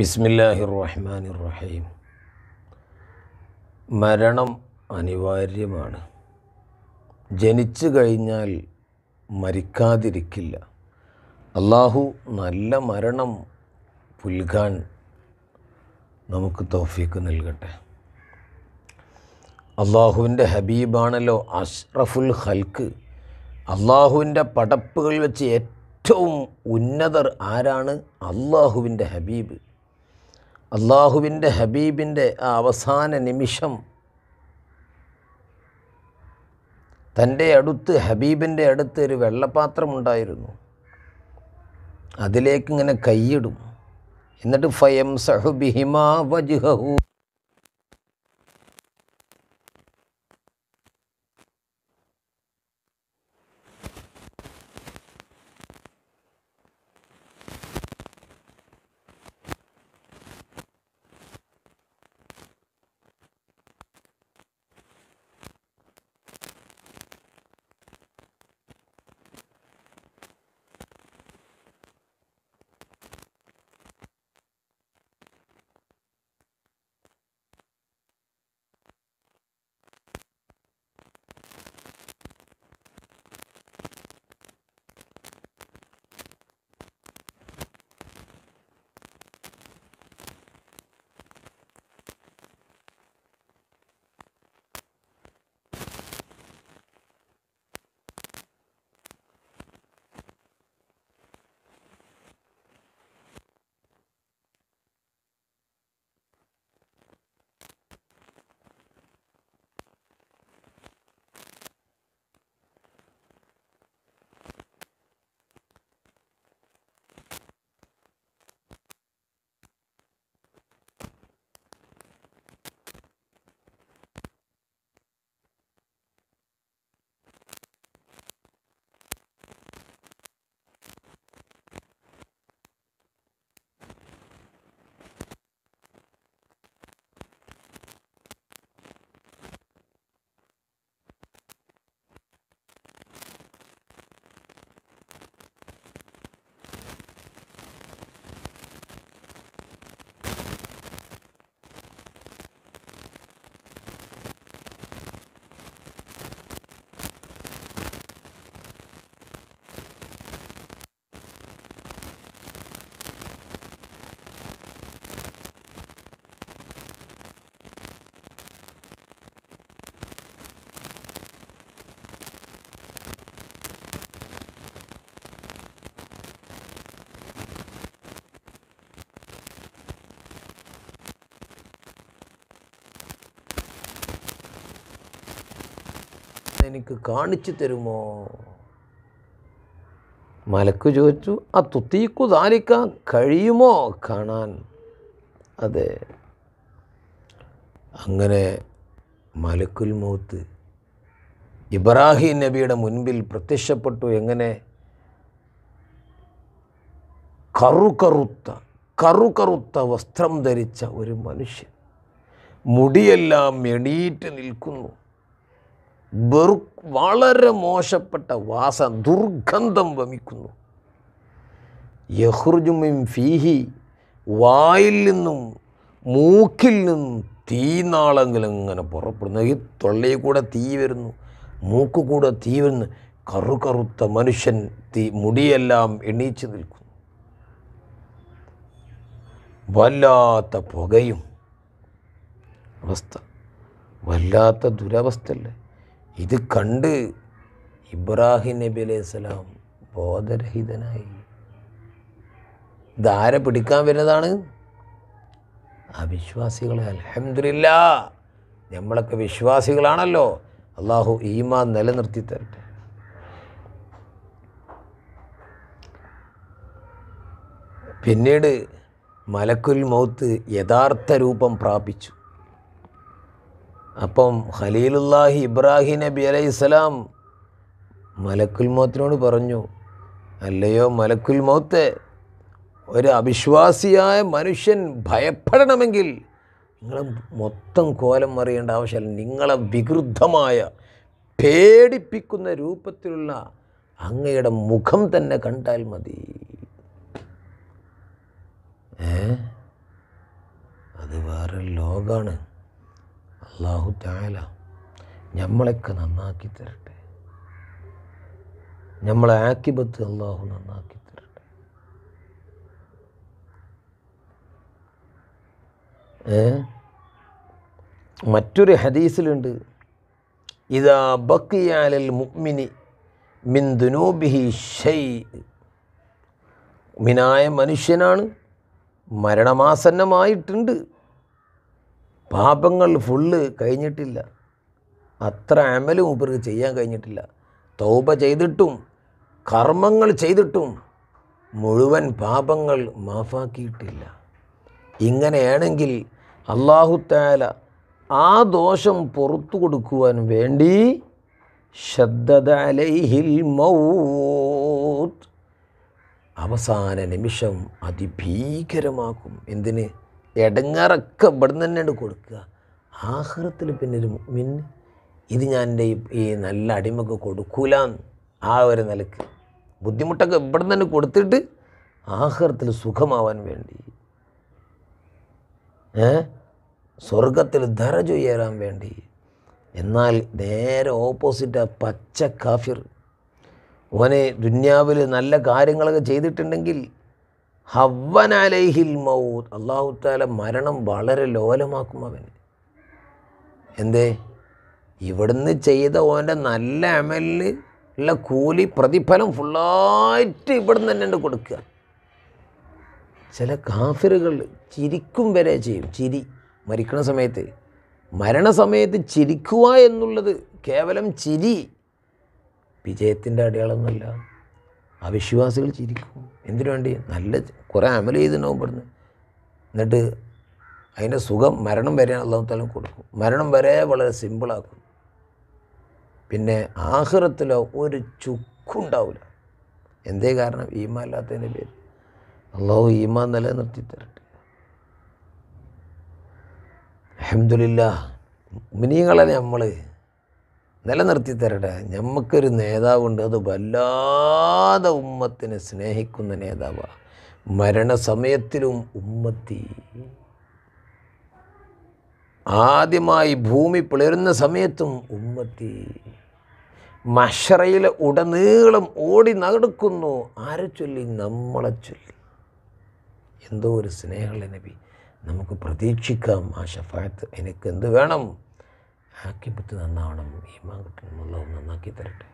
ബിസ്മില്ലാഹി റഹ്മാൻ റഹീം മരണം അനിവാര്യമാണ് ജനിച്ചു കഴിഞ്ഞാൽ മരിക്കാതിരിക്കില്ല അള്ളാഹു നല്ല മരണം പുൽകാൻ നമുക്ക് തൗഫീക്ക് നൽകട്ടെ അള്ളാഹുവിൻ്റെ ഹബീബാണല്ലോ അഷ്റഫുൽ ഹൽക്ക് അള്ളാഹുവിൻ്റെ പടപ്പുകൾ വെച്ച് ഏറ്റവും ഉന്നതർ ആരാണ് അള്ളാഹുവിൻ്റെ ഹബീബ് അള്ളാഹുവിൻ്റെ ഹബീബിൻ്റെ ആ അവസാന നിമിഷം തൻ്റെ അടുത്ത് ഹബീബിൻ്റെ അടുത്ത് ഒരു വെള്ളപാത്രമുണ്ടായിരുന്നു അതിലേക്കിങ്ങനെ കൈയിടും എന്നിട്ട് ഫയം സഹുബിഹിമാ വജുഹു എനിക്ക് കാണിച്ചു തരുമോ മലക്ക് ചോദിച്ചു ആ തുത്തീക്കു ധാരിക്കാൻ കഴിയുമോ കാണാൻ അതെ അങ്ങനെ മലക്കുൽ മൗത്ത് ഇബ്രാഹിം നബിയുടെ മുൻപിൽ പ്രത്യക്ഷപ്പെട്ടു എങ്ങനെ കറുകറുത്ത കറുകറുത്ത വസ്ത്രം ധരിച്ച ഒരു മനുഷ്യൻ മുടിയെല്ലാം എണീറ്റ് നിൽക്കുന്നു വെറു വളരെ മോശപ്പെട്ട വാസ ദുർഗന്ധം വമിക്കുന്നു യഹുർജുമിൻ ഫീഹി വായിൽ നിന്നും മൂക്കിൽ നിന്നും തീ നാളെങ്കിലും ഇങ്ങനെ പുറപ്പെടുന്നു ഈ തൊള്ളയിൽ കൂടെ തീ വരുന്നു മൂക്ക് കൂടെ തീ വരുന്നു കറുകറുത്ത മനുഷ്യൻ തീ മുടിയെല്ലാം എണീച്ചു നിൽക്കുന്നു വല്ലാത്ത പുകയും അവസ്ഥ വല്ലാത്ത ദുരവസ്ഥയല്ലേ ഇത് കണ്ട് ഇബ്രാഹിം നബി അലൈഹി സ്വലാം ബോധരഹിതനായി ധാര പിടിക്കാൻ വരുന്നതാണ് അവിശ്വാസികളെ അലഹമില്ല നമ്മളൊക്കെ വിശ്വാസികളാണല്ലോ അള്ളാഹു ഈമാൻ നിലനിർത്തി തരട്ടെ പിന്നീട് മലക്കുൽ മൗത്ത് യഥാർത്ഥ രൂപം പ്രാപിച്ചു അപ്പം ഖലീലുല്ലാഹി ഇബ്രാഹിം നബി അലൈഹി സ്വലാം മലക്കുൽ മൗത്തിനോട് പറഞ്ഞു അല്ലയോ മലക്കുൽ മൗത്ത് ഒരു അവിശ്വാസിയായ മനുഷ്യൻ ഭയപ്പെടണമെങ്കിൽ നിങ്ങൾ മൊത്തം കോലം അറിയേണ്ട ആവശ്യമില്ല നിങ്ങളെ വികൃദ്ധമായ പേടിപ്പിക്കുന്ന രൂപത്തിലുള്ള അങ്ങയുടെ മുഖം തന്നെ കണ്ടാൽ മതി ഏ അത് വേറെ ലോകമാണ് അള്ളാഹു താല നമ്മളെയൊക്കെ നന്നാക്കി തരട്ടെ നമ്മളെ ആക്കിബത്ത് അള്ളാഹു നന്നാക്കി തരട്ടെ മറ്റൊരു ഹദീസിലുണ്ട് ഇതാ ബക്കിയാലിൽ മുക്മിനി മിൻ ദുനൂബിഹി ഷൈ മിനായ മനുഷ്യനാണ് മരണമാസന്നമായിട്ടുണ്ട് പാപങ്ങൾ ഫുള്ള് കഴിഞ്ഞിട്ടില്ല അത്ര അമലും മൂപ്പർക്ക് ചെയ്യാൻ കഴിഞ്ഞിട്ടില്ല തൗബ ചെയ്തിട്ടും കർമ്മങ്ങൾ ചെയ്തിട്ടും മുഴുവൻ പാപങ്ങൾ മാഫാക്കിയിട്ടില്ല ഇങ്ങനെയാണെങ്കിൽ അള്ളാഹുത്താല ആ ദോഷം പുറത്തു കൊടുക്കുവാൻ വേണ്ടി ശബ്ദലൈഹിൽ മൗത്ത് അവസാന നിമിഷം അതിഭീകരമാക്കും എന്തിന് ഇടങ്ങാറൊക്കെ ഇവിടുന്ന് തന്നെയാണ് കൊടുക്കുക ആഹൃത്തിൽ പിന്നെ ഒരു മിൻ ഇത് ഞാൻ എൻ്റെ ഈ നല്ല അടിമക്ക് കൊടുക്കൂല ആ ഒരു നിലക്ക് ബുദ്ധിമുട്ടൊക്കെ ഇവിടുന്ന് തന്നെ കൊടുത്തിട്ട് ആഹൃത്തിൽ സുഖമാവാൻ വേണ്ടി സ്വർഗത്തിൽ ധരജ ഉയരാൻ വേണ്ടി എന്നാൽ നേരെ ഓപ്പോസിറ്റ് ആ പച്ച കാഫിർ ഓനെ ദുന്യാവിൽ നല്ല കാര്യങ്ങളൊക്കെ ചെയ്തിട്ടുണ്ടെങ്കിൽ ഹവ്വനലൈഹിൽ മൗത്ത് അള്ളാഹുത്താല മരണം വളരെ ലോലമാക്കും അവന് എന്തേ ഇവിടുന്ന് ചെയ്ത ഓൻ്റെ നല്ല അമലിൽ ഉള്ള കൂലി പ്രതിഫലം ഫുള്ളായിട്ട് ഇവിടുന്ന് തന്നെ കൊടുക്കുക ചില കാഫിറുകൾ ചിരിക്കും വരെ ചെയ്യും ചിരി മരിക്കണ സമയത്ത് മരണസമയത്ത് ചിരിക്കുക എന്നുള്ളത് കേവലം ചിരി വിജയത്തിൻ്റെ അടയാളമൊന്നുമില്ല അവിശ്വാസികൾ ചിരിക്കും എന്തിനു വേണ്ടി നല്ല കുറേ അമൽ ചെയ്തിട്ടുണ്ടാവും പെടുന്നു എന്നിട്ട് അതിൻ്റെ സുഖം മരണം വരെ അള്ളാഹുത്താലും കൊടുക്കും മരണം വരെ വളരെ സിമ്പിളാക്കും പിന്നെ ആഹ്റത്തിലോ ഒരു ചുക്കുണ്ടാവില്ല എന്തേ കാരണം ഈമാ അല്ലാത്തതിൻ്റെ പേര് അള്ളാഹു ഈമാ നിലനിർത്തി തരട്ടെ അഹമ്മദില്ല മിനിങ്ങളെ നമ്മൾ നിലനിർത്തി തരട്ടെ നമുക്കൊരു നേതാവുണ്ട് അത് വല്ലാതെ ഉമ്മത്തിനെ സ്നേഹിക്കുന്ന നേതാവാണ് മരണസമയത്തിലും ഉമ്മത്തി ആദ്യമായി ഭൂമി പിളരുന്ന സമയത്തും ഉമ്മത്തി മഷറയിലെ ഉടനീളം ഓടി നടക്കുന്നു ആരെ ചൊല്ലി നമ്മളെ ചൊല്ലി എന്തോ ഒരു സ്നേഹമുള്ള നബി നമുക്ക് പ്രതീക്ഷിക്കാം ആ ഷഫായത്ത് എനിക്ക് എന്ത് വേണം ആക്കിപ്പറ്റി നന്നാവണം ഈമാൻ കിട്ടണം അള്ളാഹു നന്നാക്കി തരട്ടെ